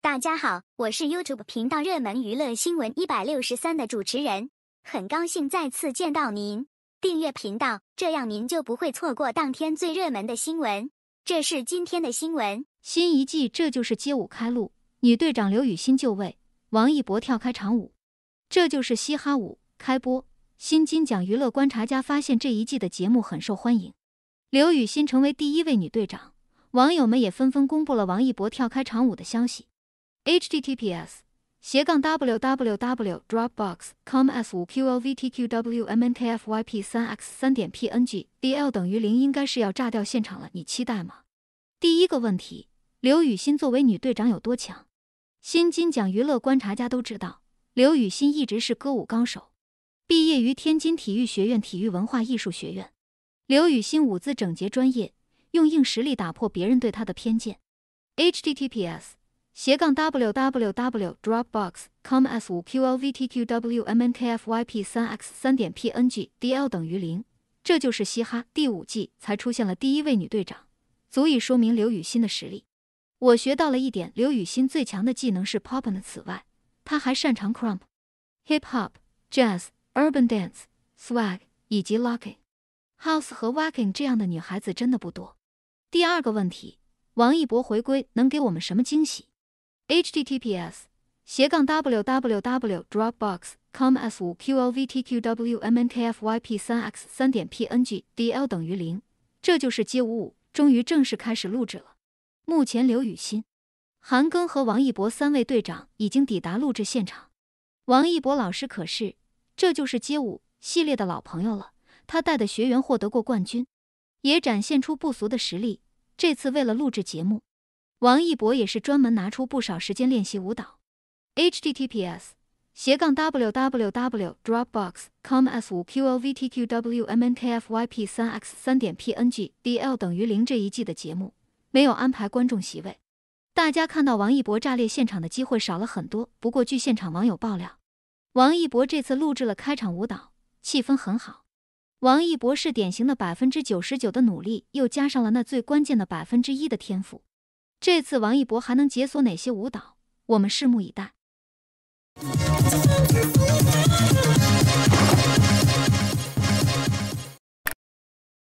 大家好，我是 YouTube 频道热门娱乐新闻一百六十三的主持人，很高兴再次见到您。订阅频道，这样您就不会错过当天最热门的新闻。这是今天的新闻：新一季《这就是街舞》开录，女队长刘雨欣就位，王一博跳开场舞。这就是嘻哈舞开播。新金奖娱乐观察家发现这一季的节目很受欢迎，刘雨欣成为第一位女队长，网友们也纷纷公布了王一博跳开场舞的消息。https 斜杠 www.dropbox.com/s/5qovtqwmnkfyp3x3. 点 png dl 等于零应该是要炸掉现场了，你期待吗？第一个问题，刘雨欣作为女队长有多强？新金奖娱乐观察家都知道，刘雨欣一直是歌舞高手。毕业于天津体育学院体育文化艺术学院，刘雨欣舞姿整洁专业，用硬实力打破别人对她的偏见。https 斜杠 w w w dropbox com s 五 q l v t q w m n k f y p 三 x 三点 p n g d l 等于零。这就是嘻哈第五季才出现了第一位女队长，足以说明刘雨欣的实力。我学到了一点，刘雨欣最强的技能是 p o p p n 此外，她还擅长 crump、hip hop、jazz、urban dance、swag 以及 locking、house 和 wacking。这样的女孩子真的不多。第二个问题，王一博回归能给我们什么惊喜？https 斜杠 www.dropbox.com/s/5qolvtqwmnkfyp3x3. 点 png dl 等于零，这就是街舞五终于正式开始录制了。目前刘雨欣、韩庚和王一博三位队长已经抵达录制现场。王一博老师可是这就是街舞系列的老朋友了，他带的学员获得过冠军，也展现出不俗的实力。这次为了录制节目。王一博也是专门拿出不少时间练习舞蹈。h t t p s 斜杠 w w w dropbox com s 5 q l v t q w m n k f y p 3 x 3. 点 p n g d l 等于零这一季的节目没有安排观众席位，大家看到王一博炸裂现场的机会少了很多。不过据现场网友爆料，王一博这次录制了开场舞蹈，气氛很好。王一博是典型的百分之九十九的努力，又加上了那最关键的百分之一的天赋。这次王一博还能解锁哪些舞蹈？我们拭目以待。